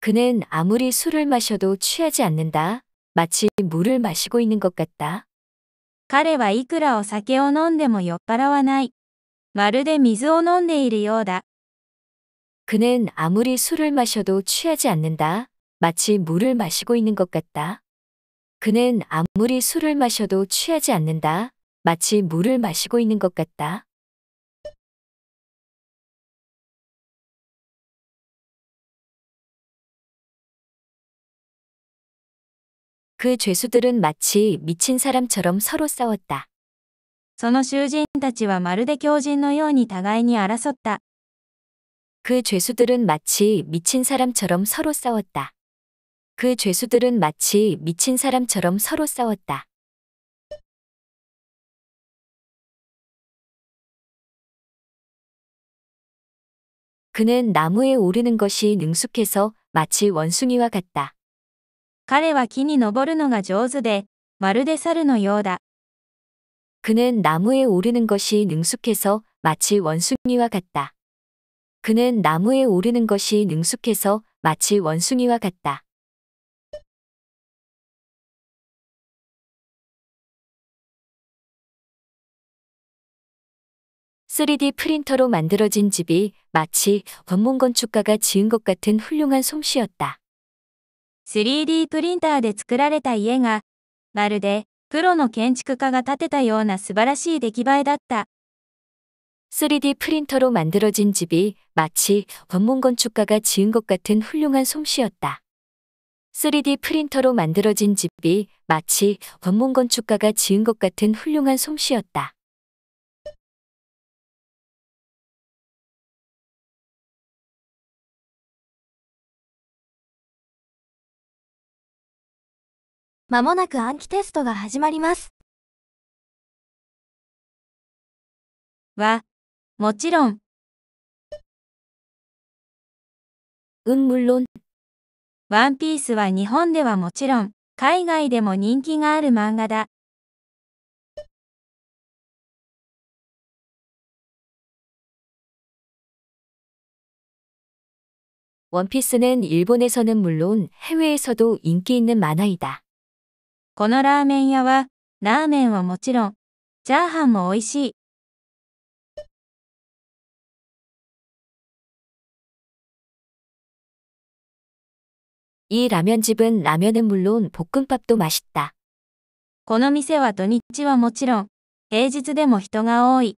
그는 아무리 술을 마셔도 취하지 않는다. 마치 물을 마시고 있는 것 같다. 彼はいくらお酒を飲んでも酔っ払わない。まるで水を飲んでいるようだ。 그는 아무리 술을 마셔도 취하지 않는다. 마치 물을 마시고 있는 것 같다. 그는 아무리 술을 마셔도 취하지 않는다. 마치 물을 마시고 있는 것 같다. 그 죄수들은 마치 미친 사람처럼 서로 싸웠다. その囚人たちはまるで狂人のように互いに争った。그 죄수들은 마치 미친 사람처럼 서로 싸웠다. 그 죄수들은 마치 미친 사람처럼 서로 싸웠다. 그는 나무에 오르는 것이 능숙해서 마치 원숭이와 같다. 彼は木に登るのが上手で、まるで猿のようだ。 그는 나무에 오르는 것이 능숙해서 마치 원숭이와 같다. 그는 나무에 오르는 것이 능숙해서 마치 원숭이와 같다. 3D 프린터로 만들어진 집이 마치 원문 건축가가 지은 것 같은 훌륭한 솜씨였다. 3D プリンターで作られた家が、まるでプロの建築家が建てたような素晴らしい出来栄えだった。3D 프린터로 만들어진 집이 마치 원문 건축가가 지은 것 같은 훌륭한 솜씨였다. 3D 프린터로 만들어진 집이 마치 원문 건축가가 지은 것 같은 훌륭한 솜씨였다. まもなく暗記テストが始まります。は、もちろん。うん、むろん。ワンピースは日本ではもちろん、海外でも人気がある漫画だ。ワンピースは日本에서는물론해외에서도人気있는만화이다このラーメン屋は、ラーメンはもちろん、チャーハンも美味しい。이라면집은라면은물론볶음밥도맛있다この店は土日はもちろん、平日でも人が多い。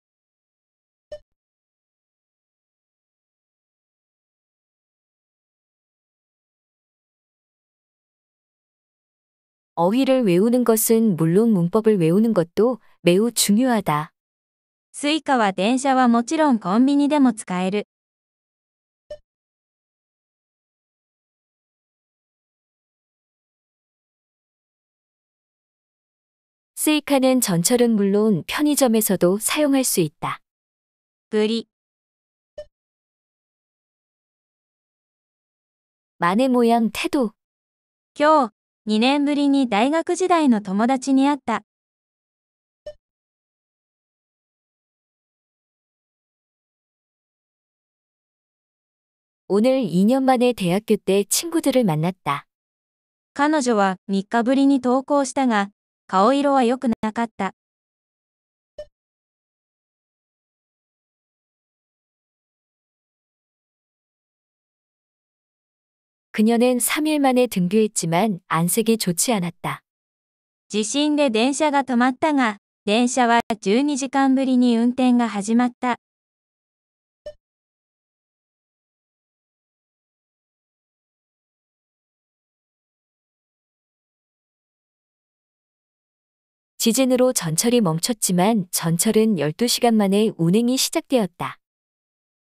어휘를 외우는 것은 물론 문법을 외우는 것도 매우 중요하다. 스이카와 電車와もちろんコンビニでも使える 스이카는 전철은 물론 편의점에서도 사용할 수 있다. 그리 만의 모양 태도 겨日 2年ぶりに大学時代の友達に会った。오늘2年만에대학교때친구들을만났다彼女は3日ぶりに登校したが、顔色は良くなかった。 그녀는 3일 만에 등교했지만 안색이 좋지 않았다. 地震で電車が止まったが、電車は12時間ぶりに運転が始まった。 지진으로 전철이 멈췄지만 전철은 12시간 만에 운행이 시작되었다.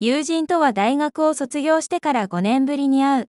友人とは大学を卒業してから5年ぶりに会う。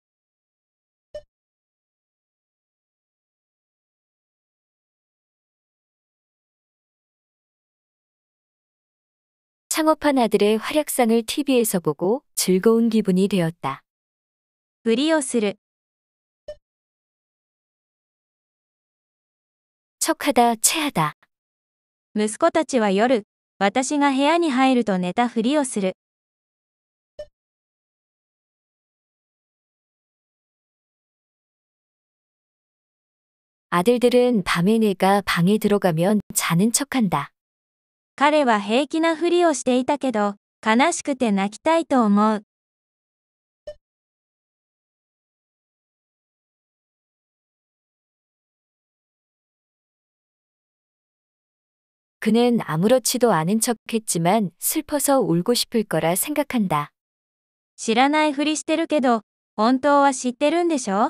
창업한 아들의 활약상을 TV에서 보고 즐거운 기분이 되었다. 브리오스르 척하다 체하다 息子たちは夜、私が部屋に入ると寝たふりをする。 아들들은 밤에 내가 방에 들어가면 자는 척한다. 彼は平気なふりをしていたけど、悲しくて泣きたいと思う。그는아무렇지도않은척했지만슬퍼서울고싶을거라생각한다知らないふりしてるけど、本当は知ってるんでしょ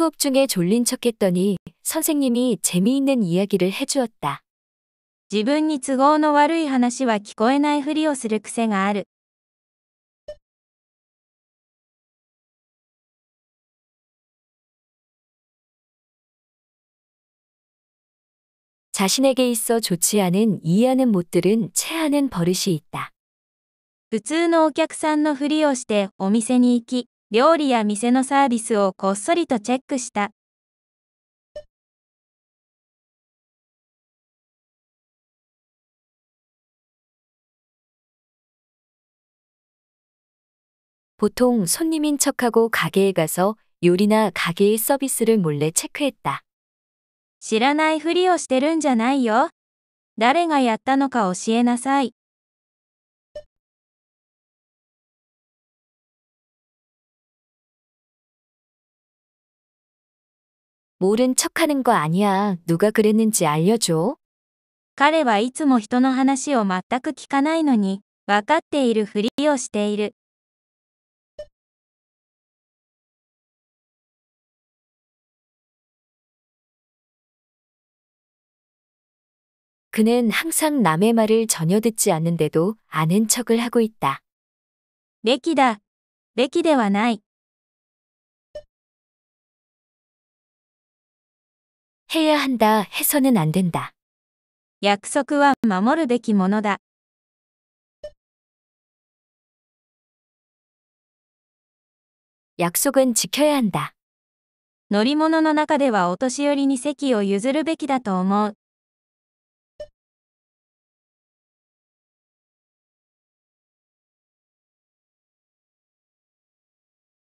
수업 중에 졸린 척했더니 선생님이 재미있는 이야기를 해주었다. 自分に都合の悪い話は聞こえないふりをする癖がある。 자신에게 있어 좋지 않은 이해하는 못들은 체하는 버릇이 있다. 普通のお客さんのふりをしてお店に行き、 그料理や店のサービスをこっそりとチェックした。보통손님인척하고가게에가서요리나가게의서비스를몰래체크했다知らないふりをしてるんじゃないよ。誰がやったのか教えなさい。 모른 척하는 거 아니야. 누가 그랬는지 알려줘. 彼はいつも人の話を全く聞かないのに、わかっているふりをしている。 그는 항상 남의 말을 전혀 듣지 않는데도 아는 척을 하고 있다. べきだ。べきではない。 해야 한다 해서는 안 된다. 約束は守るべきものだ。 약속은 지켜야 한다. 놀이모노의 乗り物の中ではお年寄りに席を譲るべきだと思う。 뭐.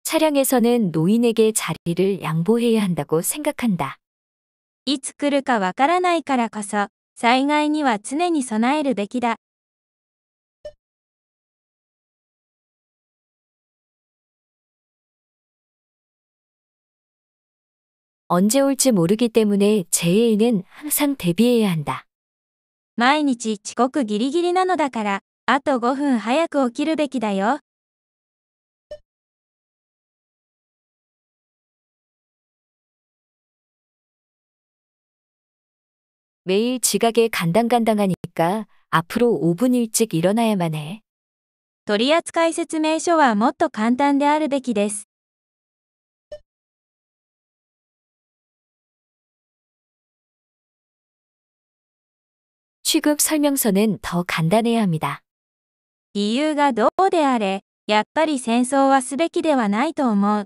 차량에서는 노인에게 자리를 양보해야 한다고 생각한다. いつ来るかわからないからこそ、災害には常に備えるべきだ。언제올지모르기때문에재해에는항상대비해야한 다。 毎日遅刻ギリギリなのだから、あと5分早く起きるべきだよ。 매일 지각에 간당간당하니까 앞으로 5분 일찍 일어나야만 해. 取扱説明書はもっと簡単であるべきです。 취급 설명서는 더 간단해야 합니다. 理由がどうであれ、やっぱり戦争はすべきではないと思う。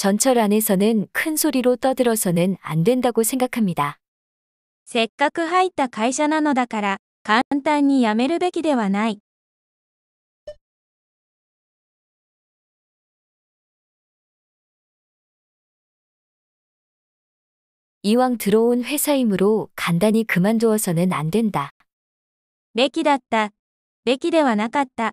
전철 안에서는 큰 소리로 떠들어서는 안 된다고 생각합니다. せっかく入った会社なのだから、簡単に辞めるべきではない。 이왕 들어온 회사이므로 간단히 그만두어서는 안 된다. べきだった、べきではなかった。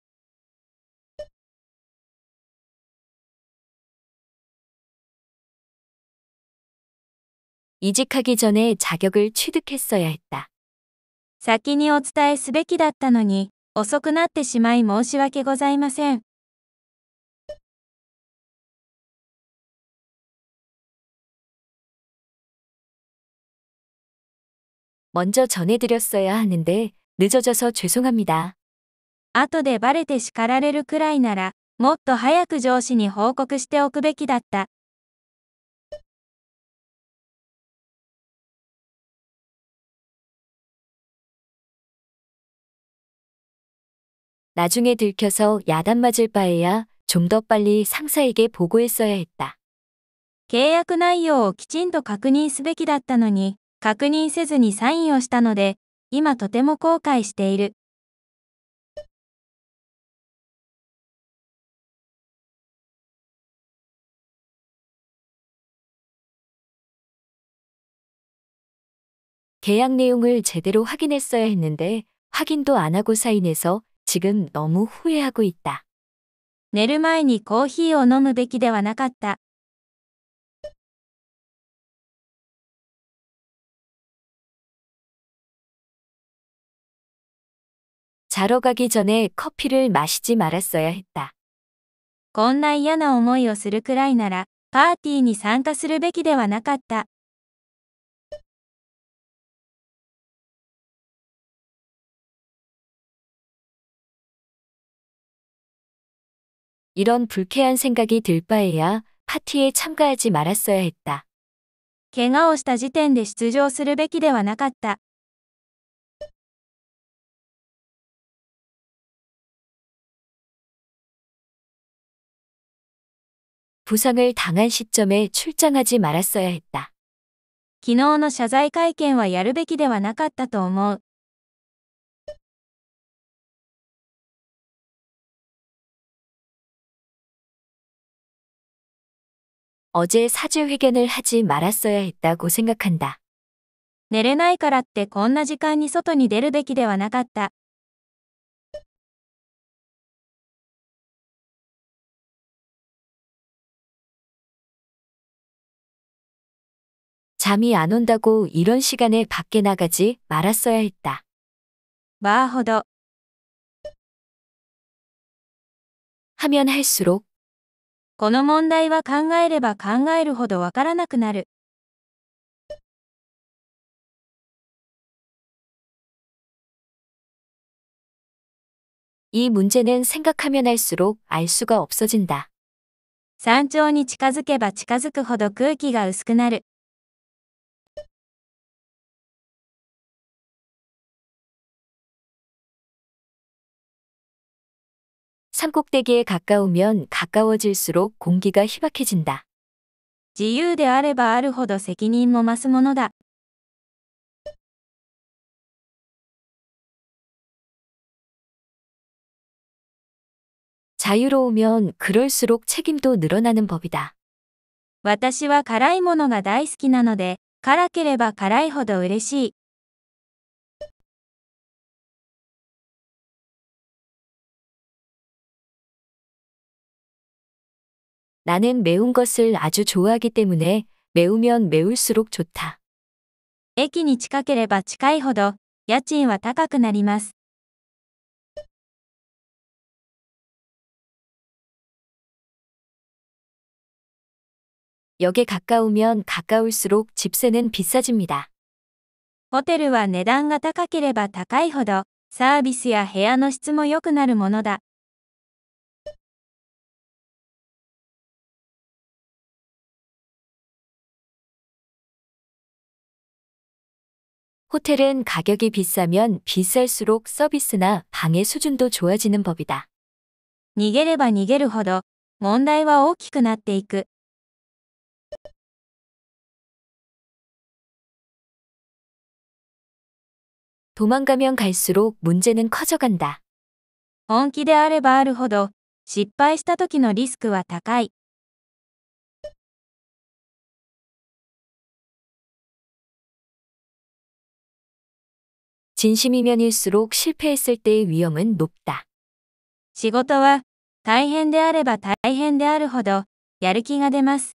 이직하기 전에 자격을 취득했어야 했다. 先にお伝えすべきだったのに、遅くなってしまい申し訳ございません。 먼저 전해드렸어야 하는데 늦어져서 죄송합니다. 後でバレて叱られるくらいなら、もっと早く上司に報告しておくべきだった。 나중에 들켜서 야단 맞을 바에야 좀 더 빨리 상사에게 보고했어야 했다. 계약 내용을 きちんと確認すべきだったのに確認せずにサインしたので今とても後悔している 계약 내용을 제대로 확인했어야 했는데 확인도 안 하고 사인해서 지금 너무 후회하고 있다. 寝る前にコーヒーを飲むべきではなかった。 자러 가기 전에 커피를 마시지 말았어야 했다. こんな嫌な思いをするくらいなら、パーティーに参加するべきではなかった。 이런 불쾌한 생각이 들 바에야 파티에 참가하지 말았어야 했다. 怪我した時点で出場するべきではなかった. 부상을 당한 시점에 출장하지 말았어야 했다. 昨日の謝罪会見はやるべきではなかったと思う。 어제 사죄회견을 하지 말았어야 했다고 생각한다. 寝れないからってこんな時間に外に出るべきではなかった。 잠이 안 온다고 이런 시간에 밖에 나가지 말았어야 했다. 마하더 하면 할수록 この問題は考えれば考えるほどわからなくなる。이문제는생각하면할수록알수가없어진다山頂に近づけば近づくほど空気が薄くなる。 산꼭대기에 가까우면 가까워질수록 공기가 희박해진다. 自유であればあるほど責任も増すものだ 자유로우면 그럴수록 책임도 늘어나는 법이다. 私は辛いものが大好きなので、辛ければ辛いほど嬉しい。 나는 매운 것을 아주 좋아하기 때문에 매우면 매울수록 좋다. 駅に近ければ近いほど家賃は高くなります. 역에 가까우면 가까울수록 집세는 비싸집니다. ホテルは値段が高ければ高いほどサービスや部屋の質も良くなるものだ。 호텔은 가격이 비싸면 비쌀수록 서비스나 방의 수준도 좋아지는 법이다. 逃げれ바逃げ르ほど問題は大きくなっていく 도망가면 갈수록 문제는 커져간다. 本気であればあるほど失敗した時のリスクは高い. 진심이면일수록 실패했을 때의 위험은 높다. 仕事は大変であれば大変であるほどやる気が出ます.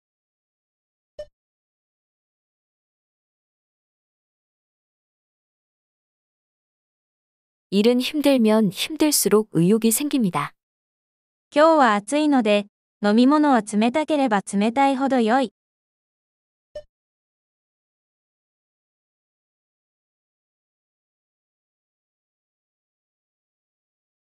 일은 힘들면 힘들수록 의욕이 생깁니다. 今日は暑いので飲み物は冷たければ冷たいほど良い。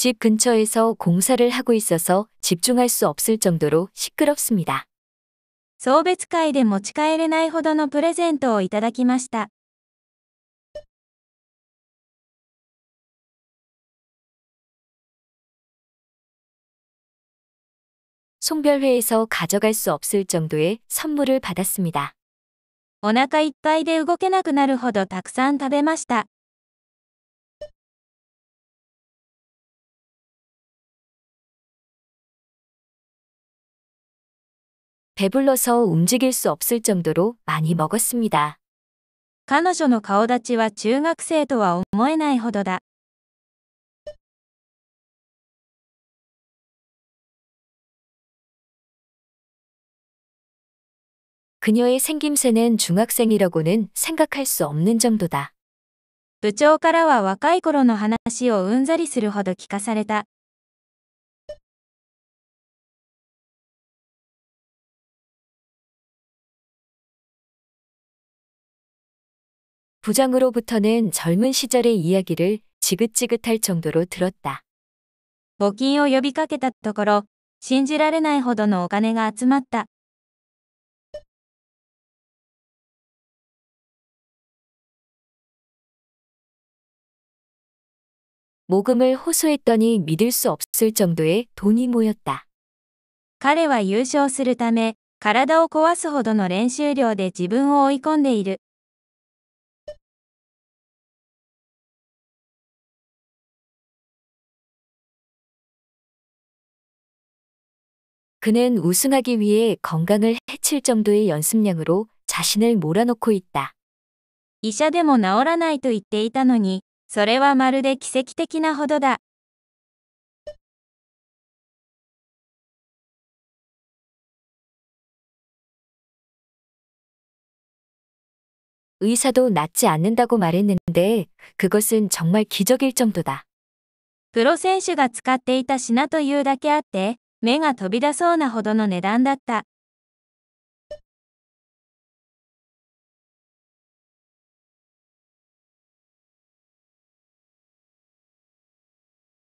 집 근처에서 공사를 하고 있어서 집중할 수 없을 정도로 시끄럽습니다. 送別会で持ち帰れないほどのプレゼントをいただきました。 송별회에서 가져갈 수 없을 정도의 선물을 받았습니다. お腹いっぱいで動けなくなるほどたくさん食べました。 배불러서 움직일 수 없을 정도로 많이 먹었습니다. 彼女の顔立ちは中学生とは思えないほどだ. 그녀의 생김새는 중학생이라고는 생각할 수 없는 정도다. 部長からは若い頃の話をうんざりするほど聞かされた。 부장으로부터는 젊은 시절의 이야기를 지긋지긋할 정도로 들었다. 募金を呼びかけたところ、信じられないほどのお金が集まった。 모금을 호소했더니 믿을 수 없을 정도의 돈이 모였다. 彼は優勝するため、体を壊すほどの練習量で自分を追い込んでいる。 그는 우승하기 위해 건강을 해칠 정도의 연습량으로 자신을 몰아놓고 있다. 이者でも나らな나이言って이たのにそれはまるで奇跡的나ほど다 의사도 낫지 않는다고 말했는데 그것은 정말 기적일 정도다. プ로選手が使っていた品というだけあって 目が飛び出そうなほどの値段だった。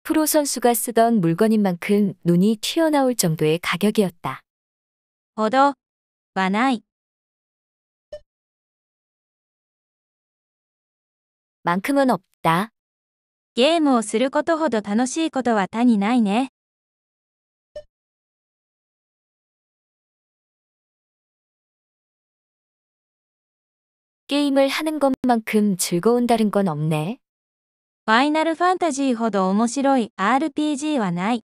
프로선수가쓰던물건인만큼눈이튀어나올정도의가격이었다ほどはない。만큼은없 다。 ゲームをすることほど楽しいことは他にないね。 게임을 하는 것만큼 즐거운 다른 건 없네. 파이널 판타지 ほど面白い RPGは ない.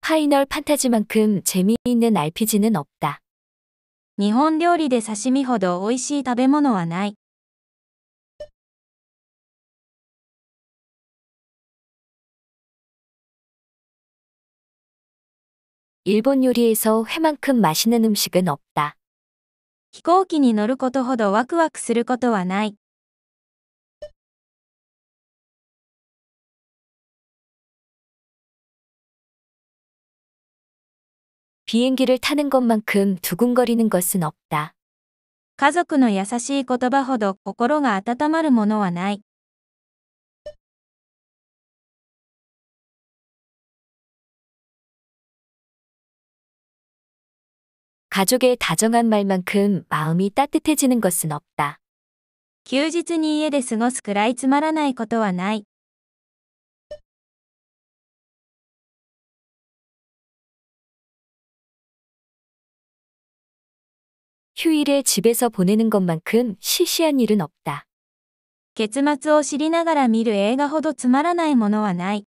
파이널 판타지만큼 재미있는 RPG는 없다. 일본 요리で刺身ほど美味しい食べ物はない. 일본 요리에서 회만큼 맛있는 음식은 없다. 飛行機に乗ることほどワクワクすることはない. 비행기를 타는 것만큼 두근거리는 것은 없다. 家族の優しい言葉ほど心が温まるものはない. 가족의 다정한 말만큼 마음이 따뜻해지는 것은 없다. 休日に家で過ごすくらいつまらないことはない. 휴일에 집에서 보내는 것만큼 시시한 일은 없다. 結末を知りながら見る映画ほどつまらないものはない。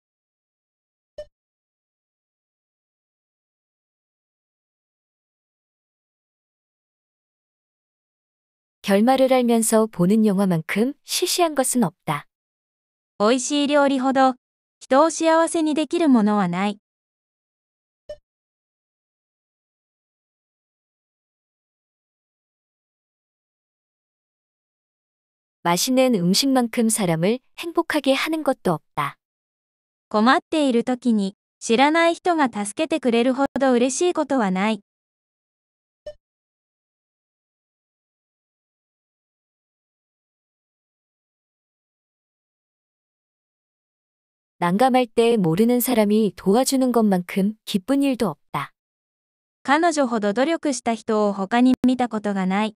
결말을 알면서 보는 영화만큼 시시한 것은 없다. 美味しい料理ほど人を幸せにできるものはない. 맛있는 음식만큼 사람을 행복하게 하는 것도 없다. 困っている時に知らない人が助けてくれるほど嬉しいことはない。 난감할 때 모르는 사람이 도와주는 것만큼 기쁜 일도 없다. 彼女ほど努力した人を他に見たことがない.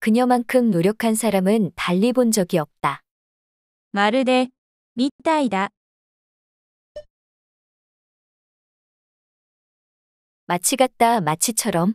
그녀만큼 노력한 사람은 달리 본 적이 없다. 마르데 미た이다 마치 같다 마치처럼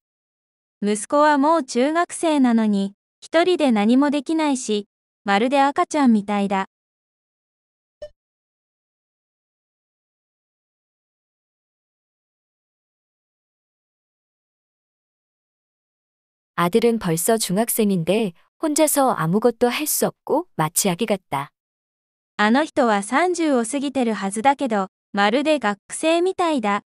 息子はもう中学生なのに、一人で何もできないし、まるで赤ちゃんみたいだ。아들은벌써중학생인데혼자서아무것도할수없고마치아기같다あの人は30を過ぎてるはずだけど、まるで学生みたいだ。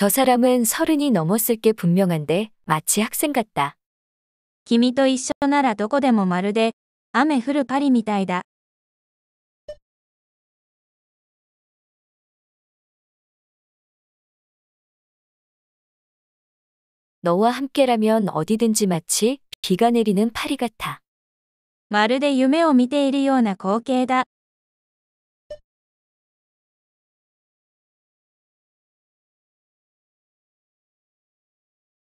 저 사람은 서른이 넘었을 게 분명한데 마치 학생 같다. 김이君이一나라らど데모 마르데 で雨 흐르 파리みた이다 너와 함께라면 어디든지 마치 비가 내리는 파리 같아. まるで夢を見ているような光景다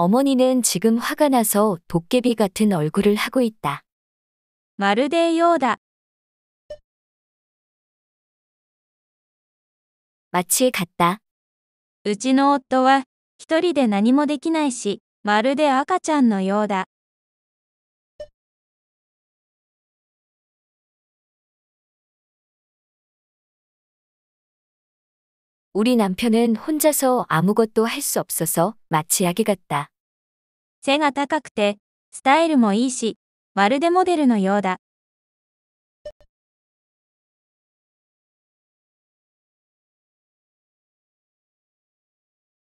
어머니는 지금 화가 나서 도깨비 같은 얼굴을 하고 있다. 마르데요다. 마치 같다. うちの夫와1人で何もできないし 마르데 아가ゃん 요다. 우리 남편은 혼자서 아무것도 할 수 없어서 마치 아기 같다. 背が高くて、スタイルもいいし、まるでモデルのようだ。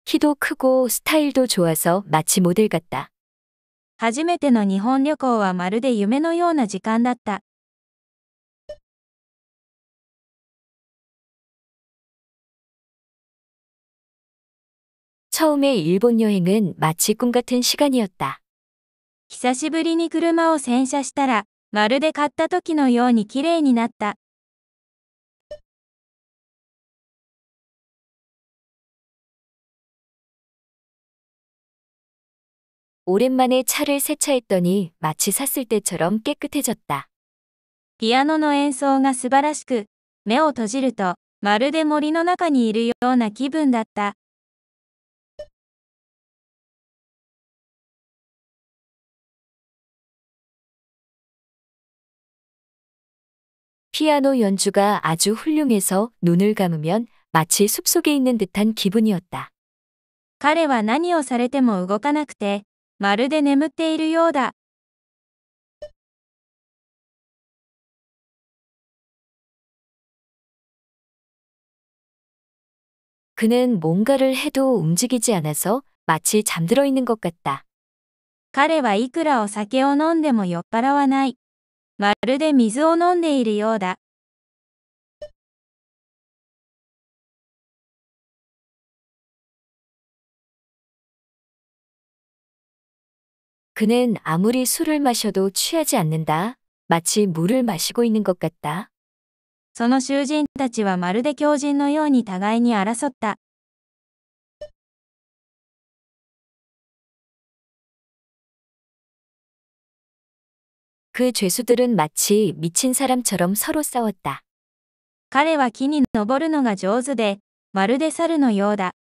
키도 크고 스타일도 좋아서 마치 모델 같다. 初めての日本旅行はまるで夢のような時間だった。 처음의 일본 여행은 마치 꿈 같은 시간이었다. 久しぶりに車を洗車したら、まるで買った時のように綺麗になった. 오랜만에 차를 세차했더니 마치 샀을 때처럼 깨끗해졌다. 피아노의 演奏が素晴らしく,目を閉じるとまるで森の中にいるような気分だった。 피아노 연주가 아주 훌륭해서 눈을 감으면 마치 숲속에 있는 듯한 기분이었다. 彼は何をされても動かなくて 마르데 眠っているよう다 그는 뭔가를 해도 움직이지 않아서 마치 잠들어 있는 것 같다. 彼はいくらお酒を飲んでも酔っ払わない。まるで水を飲んでいるようだ。그는아무리술을마셔도취하지않는다마치물을마시고있는것같다その囚人たちはまるで狂人のように互いに争った。그 죄수들은 마치 미친 사람처럼 서로 싸웠다. 彼は木に登るのが上手で、まるで猿のようだ。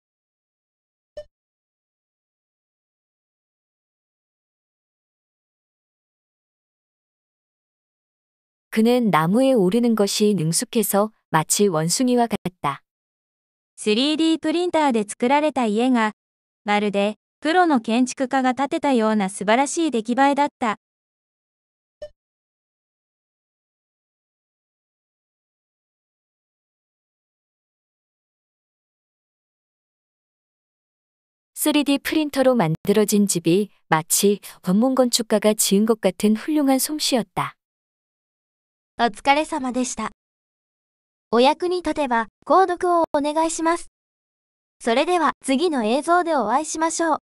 그는 나무에 오르는 것이 능숙해서 마치 원숭이와 같다. 3D プリンターで作られた家が、まるでプロの建築家が建てたような素晴らしい出来栄えだった。3D 프린터로만들어진집이마치원문건축가가지은것같은훌륭한솜씨였다お疲れ様でした。お役に立てば、購読をお願いします。それでは次の映像でお会いしましょう。